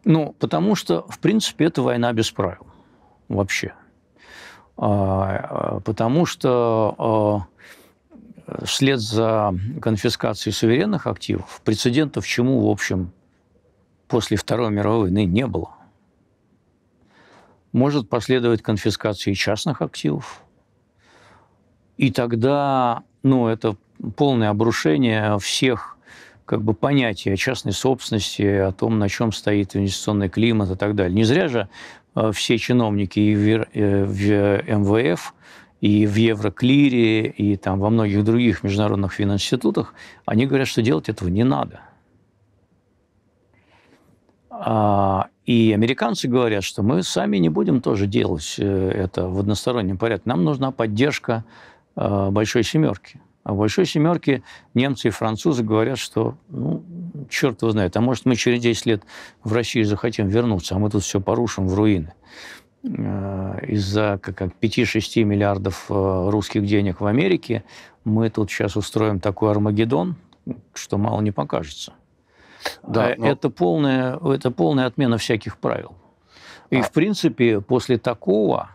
Ну, потому что, в принципе, это война без правил вообще. А, а, потому что а, вслед за конфискацией суверенных активов прецедентов чему, в общем, после Второй мировой войны не было. Может последовать конфискация частных активов. И тогда, ну, это полное обрушение всех как бы понятий о частной собственности, о том, на чем стоит инвестиционный климат и так далее. Не зря же Э, все чиновники и в э, э, МВФ, и в Евроклире, и там во многих других международных финансинститутах, они говорят, что делать этого не надо. А, и американцы говорят, что мы сами не будем тоже делать это в одностороннем порядке. Нам нужна поддержка большой семерки. А в большой семерке немцы и французы говорят, что ну, черт его знает, а может, мы через 10 лет в России захотим вернуться, а мы тут все порушим в руины э, из-за как, 5-6 миллиардов э, русских денег в Америке мы тут сейчас устроим такой Армагеддон, что мало не покажется. А, да, но... Ну это, полная, это полная отмена всяких правил. И, а... в принципе, после такого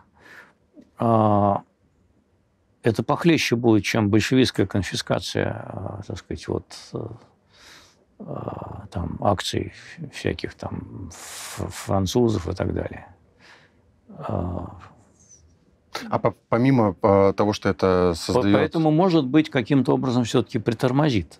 а, это похлеще будет, чем большевистская конфискация, так сказать, вот а, там, акций всяких там французов и так далее. А, а по помимо а, того, что это создает... Поэтому, может быть, каким-то образом все-таки притормозит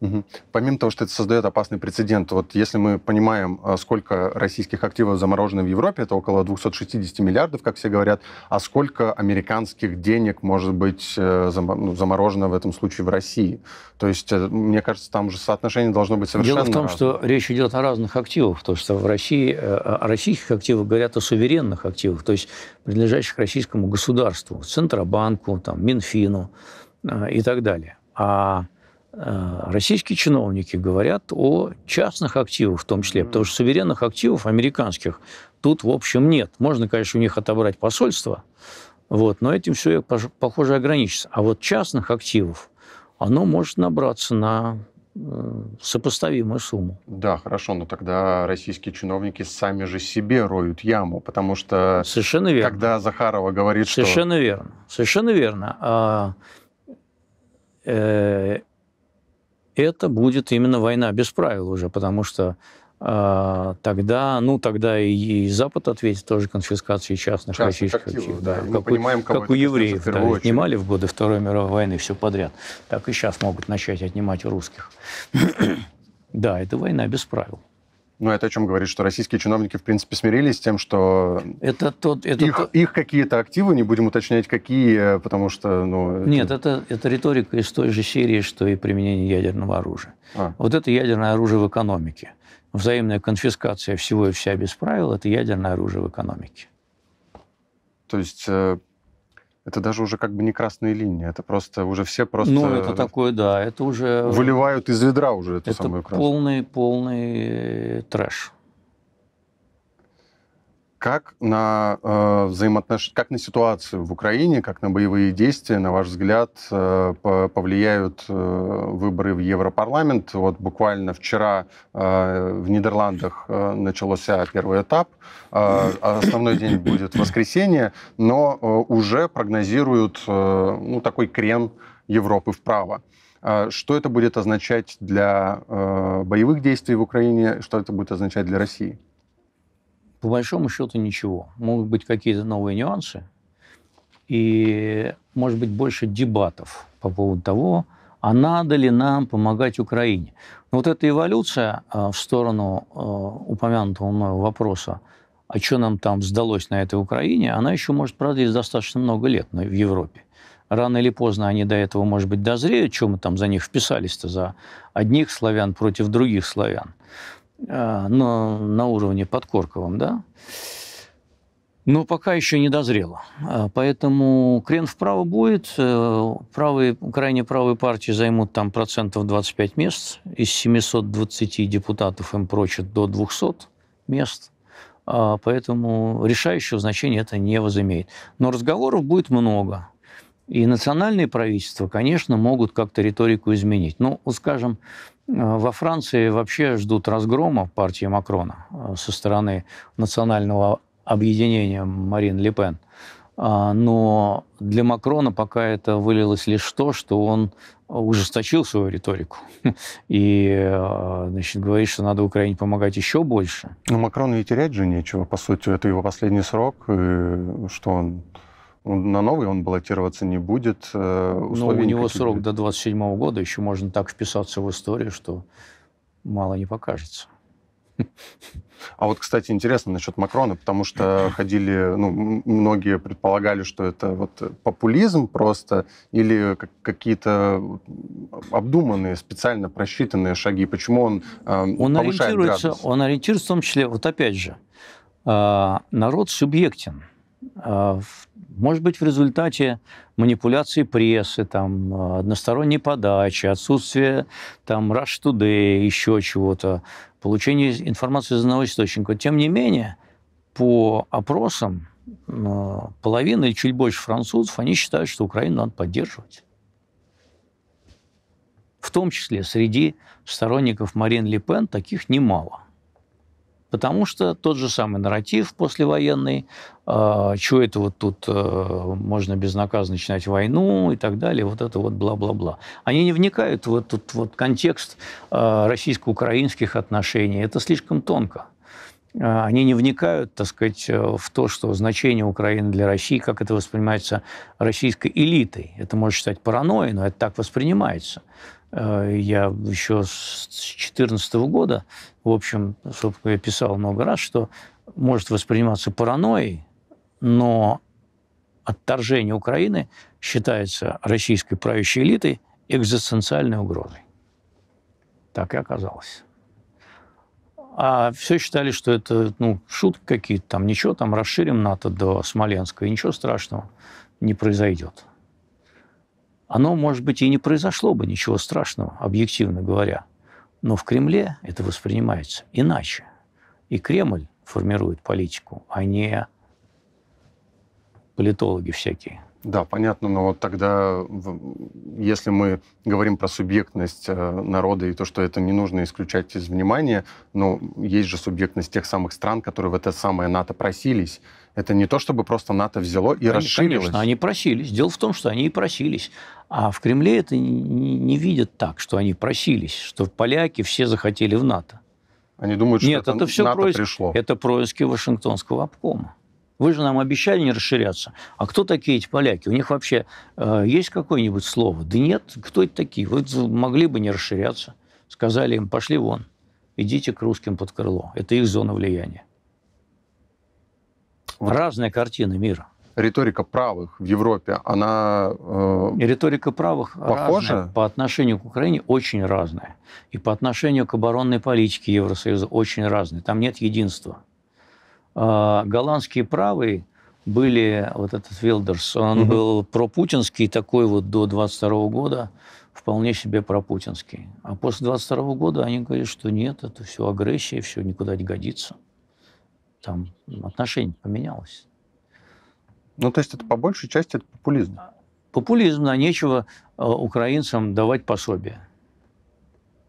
Угу. Помимо того, что это создает опасный прецедент, вот если мы понимаем, а, сколько российских активов заморожено в Европе, это около 260 миллиардов, как все говорят, а сколько американских денег может быть э, ну, заморожено в этом случае в России. То есть, э, мне кажется, там же соотношение должно быть совершенно... Дело в том, разное. что речь идет о разных активах, потому что в России э, о российских активах говорят о суверенных активах, то есть принадлежащих российскому государству, Центробанку, там, Минфину и так далее. А Э, российские чиновники говорят о частных активах в том числе, потому что суверенных активов американских тут, в общем, нет. Можно, конечно, у них отобрать посольство, вот, но этим все, похоже, ограничится. А вот частных активов оно может набраться на э, сопоставимую сумму. Да, хорошо, но тогда российские чиновники сами же себе роют яму, потому что... Совершенно верно. Когда Захарова говорит, Совершенно что... Совершенно верно. Совершенно верно. А, э, это будет именно война без правил уже, потому что э, тогда, ну, тогда и, и Запад ответит тоже конфискацией частных Частных российских активов. активов да. Да. И как, понимаем, кого как у евреев да, отнимали в годы Второй мировой войны все подряд, так и сейчас могут начать отнимать у русских. да, это война без правил. Ну, это о чем говорит, что российские чиновники, в принципе, смирились с тем, что это тот, это их, то... их какие-то активы, не будем уточнять, какие, э, потому что... Ну, это... Нет, это, это риторика из той же серии, что и применение ядерного оружия. А. Вот это ядерное оружие в экономике. Взаимная конфискация всего и вся без правил – это ядерное оружие в экономике. То есть э, это даже уже как бы не красные линии, это просто уже все просто... Ну, это такое, да, это уже... Выливают из ведра уже эту это самую красную. полный, полный э, трэш. Как на э, взаимоотнош... как на ситуацию в Украине, как на боевые действия, на ваш взгляд, э, повлияют э, выборы в Европарламент? Вот буквально вчера э, в Нидерландах э, начался первый этап. Э, основной день будет воскресенье, но э, уже прогнозируют э, ну, такой крен Европы вправо. Э, что это будет означать для э, боевых действий в Украине? Что это будет означать для России? по большому счету ничего. Могут быть какие-то новые нюансы, и, может быть, больше дебатов по поводу того, а надо ли нам помогать Украине. Но вот эта эволюция э, в сторону э, упомянутого мною вопроса, а что нам там сдалось на этой Украине, она еще может продлиться достаточно много лет в Европе. Рано или поздно они до этого, может быть, дозреют, чем мы там за них вписались-то, за одних славян против других славян. А, но на уровне подкорковом, да, но пока еще не дозрело. А, поэтому крен вправо будет. Э, правые, крайне правые партии займут там процентов 25 мест. Из 720 депутатов им прочат до 200 мест. А, поэтому решающего значения это не возымеет. Но разговоров будет много. И национальные правительства, конечно, могут как-то риторику изменить. Ну, скажем, Э, во Франции вообще ждут разгрома партии Макрона э, со стороны национального объединения Марин Ле Пен. А, но для Макрона пока это вылилось лишь то, что он ужесточил свою риторику и э, значит, говорит, что надо Украине помогать еще больше. Но Макрону и терять же нечего, по сути. Это его последний срок, и что он на новый он баллотироваться не будет. Э, Но у него срок будет. до 27 года, еще можно так вписаться в историю, что мало не покажется. А вот, кстати, интересно насчет Макрона, потому что ходили, ну, многие предполагали, что это вот популизм просто или какие-то обдуманные, специально просчитанные шаги. Почему он э, он ориентируется, градус? Он ориентируется в том числе, вот опять же, э, народ субъектен – а, может быть, в результате манипуляции прессы, там, а, односторонней подачи, отсутствия, там, Rush Today, еще чего-то, получения информации из одного источника. Тем не менее, по опросам а, половина или чуть больше французов, они считают, что Украину надо поддерживать. В том числе среди сторонников Марин Ле Пен таких немало. Потому что тот же самый нарратив послевоенный, э, а, что это вот тут э, можно безнаказанно начинать войну и так далее, вот это вот бла-бла-бла. Они не вникают в этот вот контекст э, российско-украинских отношений. Это слишком тонко а, они не вникают, так сказать, э, в то, что значение Украины для России, как это воспринимается российской элитой. Это может считать паранойей, но это так воспринимается. Э, я еще с 2014 года в общем, собственно, я писал много раз, что может восприниматься паранойей, но отторжение Украины считается российской правящей элитой экзистенциальной угрозой. Так и оказалось. А все считали, что это ну, шутки какие-то, там ничего, там расширим НАТО до Смоленска, и ничего страшного не произойдет. Оно, может быть, и не произошло бы ничего страшного, объективно говоря – но в Кремле это воспринимается иначе. И Кремль формирует политику, а не политологи всякие. Да, понятно, но вот тогда, если мы говорим про субъектность э, народа и то, что это не нужно исключать из внимания, но ну, есть же субъектность тех самых стран, которые в это самое НАТО просились, это не то, чтобы просто НАТО взяло и расширилось. Конечно, они просились. Дело в том, что они и просились. А в Кремле это не, не видят так, что они просились, что поляки все захотели в НАТО. Они думают, что Нет, это, это все НАТО проис... пришло. Это происки Вашингтонского обкома. Вы же нам обещали не расширяться. А кто такие эти поляки? У них вообще э, есть какое-нибудь слово? Да нет, кто это такие? Вы могли бы не расширяться. Сказали им, пошли вон, идите к русским под крыло. Это их зона влияния. Вот. Разная картина мира. Риторика правых в Европе, она... Э, риторика правых похожа? разная. По отношению к Украине очень разная. И по отношению к оборонной политике Евросоюза очень разная. Там нет единства. Э, голландские правые были, вот этот Вилдерс, он угу. был пропутинский такой вот до 22 года, вполне себе пропутинский. А после 22 года они говорят, что нет, это все агрессия, все никуда не годится там отношение поменялось. Ну, то есть это по большей части это популизм. Популизм, на нечего э, украинцам давать пособие.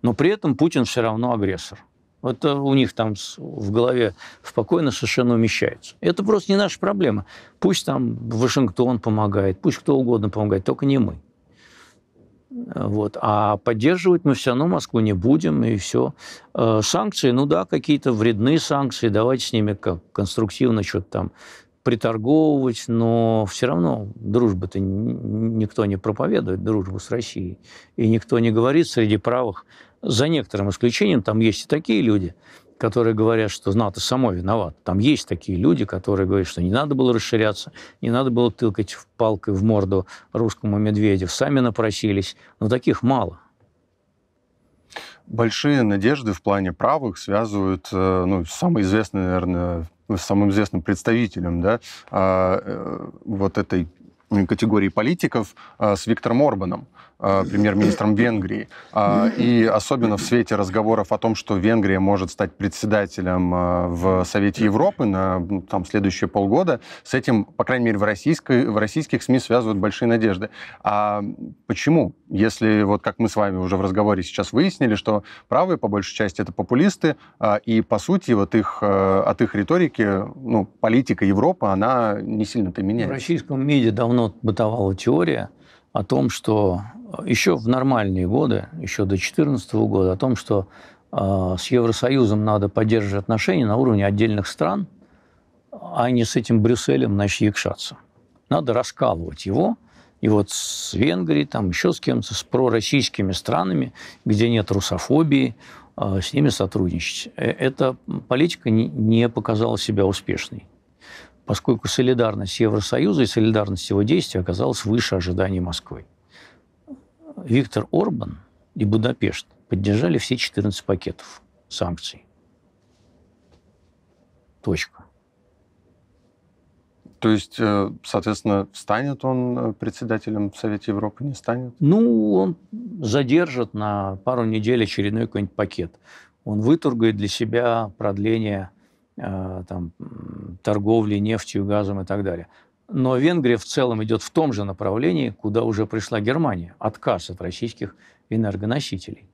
Но при этом Путин все равно агрессор. Вот э, у них там в голове спокойно совершенно умещается. Это просто не наша проблема. Пусть там Вашингтон помогает, пусть кто угодно помогает, только не мы. Вот. А поддерживать мы все равно Москву не будем, и все. Э, санкции, ну да, какие-то вредные санкции, давайте с ними как конструктивно что-то там приторговывать, но все равно дружбы-то никто не проповедует, дружбу с Россией. И никто не говорит среди правых, за некоторым исключением, там есть и такие люди – которые говорят, что НАТО «Ну, само виноват. Там есть такие люди, которые говорят, что не надо было расширяться, не надо было тылкать палкой в морду русскому медведю. Сами напросились. Но таких мало. Большие надежды в плане правых связывают, э, ну, самый известный, наверное, самым известным представителем, да, а, э, вот этой категории политиков а, с Виктором Орбаном. А, премьер-министром Венгрии. А, и особенно в свете разговоров о том, что Венгрия может стать председателем а, в Совете Европы на ну, там, следующие полгода, с этим, по крайней мере, в, российской, в российских СМИ связывают большие надежды. А почему? Если, вот как мы с вами уже в разговоре сейчас выяснили, что правые, по большей части, это популисты, и, по сути, вот их, от их риторики ну, политика Европы, она не сильно-то меняется. В российском МИДе давно бытовала теория, о том, что еще в нормальные годы, еще до 2014 года, о том, что э, с Евросоюзом надо поддерживать отношения на уровне отдельных стран, а не с этим Брюсселем, значит, якшаться. Надо раскалывать его, и вот с Венгрией, там еще с кем-то, с пророссийскими странами, где нет русофобии, э, с ними сотрудничать. Э, эта политика не, не показала себя успешной поскольку солидарность Евросоюза и солидарность его действий оказалась выше ожиданий Москвы. Виктор Орбан и Будапешт поддержали все 14 пакетов санкций. Точка. То есть, э, соответственно, станет он э, председателем Совета Европы, не станет? Ну, он задержит на пару недель очередной какой-нибудь пакет. Он выторгует для себя продление э, там, торговли нефтью, газом и так далее. Но Венгрия в целом идет в том же направлении, куда уже пришла Германия. Отказ от российских энергоносителей.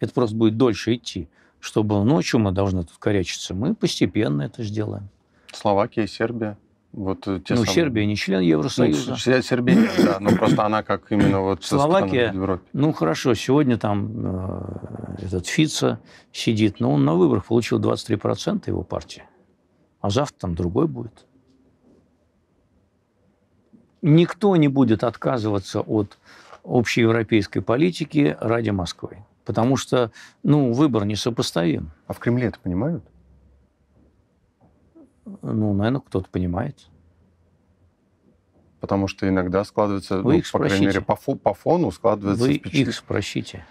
Это просто будет дольше идти. Чтобы ночью мы должны тут корячиться, мы постепенно это сделаем. Словакия, Сербия. Вот э, те ну, самые... Сербия не член Евросоюза. Ну, Сербия, да, но просто она как именно вот Словакия, в Европе. ну хорошо, сегодня там э, этот Фица сидит, но он на выборах получил 23% его партии, а завтра там другой будет никто не будет отказываться от общеевропейской политики ради Москвы. Потому что, ну, выбор несопоставим. А в Кремле это понимают? Ну, наверное, кто-то понимает. Потому что иногда складывается, Вы ну, их по крайней мере, по, фо, по фону складывается Вы впечатление. их спросите.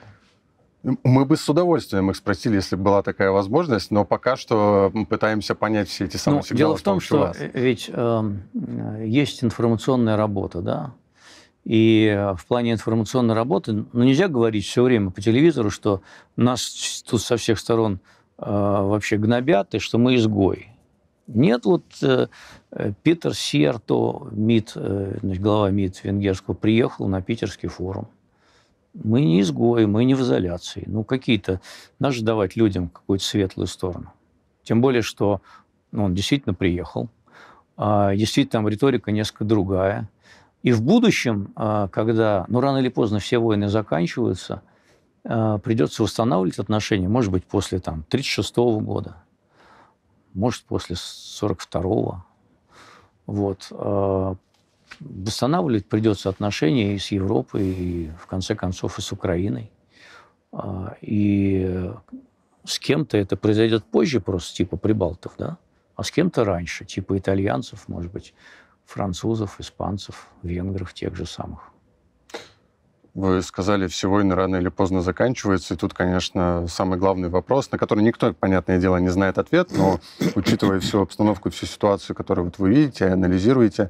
Мы бы с удовольствием их спросили, если бы была такая возможность, но пока что пытаемся понять все эти ну, самые ну, сигналы. Дело в том, что вас. ведь эм, э, есть информационная работа, да, и э, в плане информационной работы, ну, нельзя говорить все время по телевизору, что нас тут со всех сторон э, вообще гнобят, и что мы изгой. Нет, вот э, э Питер Сьерто, МИД, э, глава МИД венгерского, приехал на питерский форум – мы не изгои, мы не в изоляции. Ну, какие-то... Надо же давать людям какую-то светлую сторону. Тем более, что ну, он действительно приехал. А, действительно, там риторика несколько другая. И в будущем, а, когда, ну, рано или поздно все войны заканчиваются, а, придется восстанавливать отношения, может быть, после там 36 -го года, может, после 42 -го. Вот. А, восстанавливать придется отношения и с Европой, и в конце концов и с Украиной. А, и с кем-то это произойдет позже просто, типа прибалтов, да? А с кем-то раньше, типа итальянцев, может быть, французов, испанцев, венгров тех же самых вы сказали, все войны рано или поздно заканчиваются. И тут, конечно, самый главный вопрос, на который никто, понятное дело, не знает ответ, но учитывая всю обстановку, всю ситуацию, которую вот вы видите, анализируете,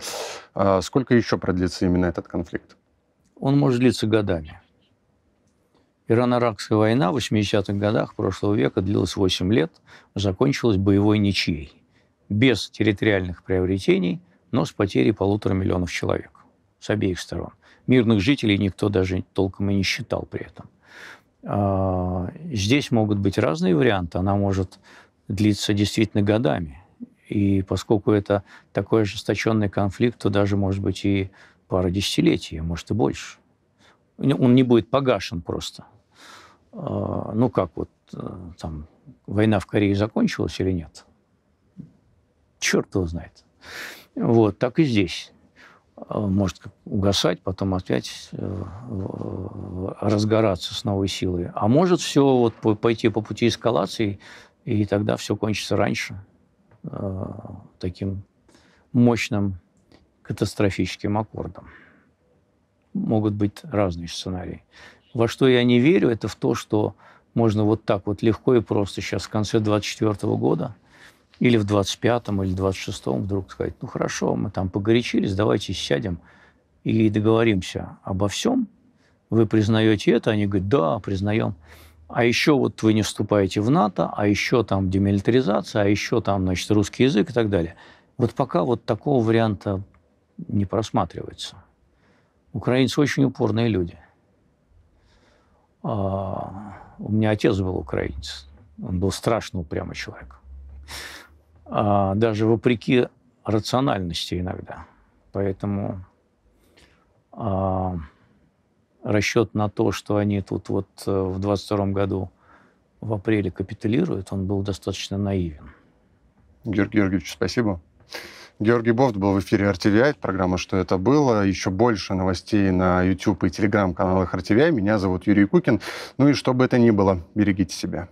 а сколько еще продлится именно этот конфликт? Он может длиться годами. Ирано-Иракская война в 80-х годах прошлого века длилась 8 лет, закончилась боевой ничьей, без территориальных приобретений, но с потерей полутора миллионов человек с обеих сторон мирных жителей никто даже толком и не считал при этом. А, здесь могут быть разные варианты. Она может длиться действительно годами. И поскольку это такой ожесточенный конфликт, то даже, может быть, и пара десятилетий, а может, и больше. Ну, он не будет погашен просто. А, ну, как вот э, там война в Корее закончилась или нет? Черт его знает. Вот, так и здесь. Э, может угасать, потом опять э, разгораться с новой силой. А может все вот пойти по пути эскалации, и тогда все кончится раньше э, таким мощным катастрофическим аккордом. Могут быть разные сценарии. Во что я не верю, это в то, что можно вот так вот легко и просто сейчас в конце 2024 года – или в 25-м, или 26-м вдруг сказать, ну хорошо, мы там погорячились, давайте сядем и договоримся обо всем. Вы признаете это? Они говорят, да, признаем. А еще вот вы не вступаете в НАТО, а еще там демилитаризация, а еще там, значит, русский язык и так далее. Вот пока вот такого варианта не просматривается. Украинцы очень упорные люди. А, у меня отец был украинец. Он был страшно упрямый человек. А, даже вопреки рациональности иногда. Поэтому а, расчет на то, что они тут вот э, в 22 году в апреле капитулируют, он был достаточно наивен. Георгий Георгиевич, спасибо. Георгий Бофт был в эфире RTVI, программа «Что это было?». Еще больше новостей на YouTube и телеграм-каналах RTVI. Меня зовут Юрий Кукин. Ну и что бы это ни было, берегите себя.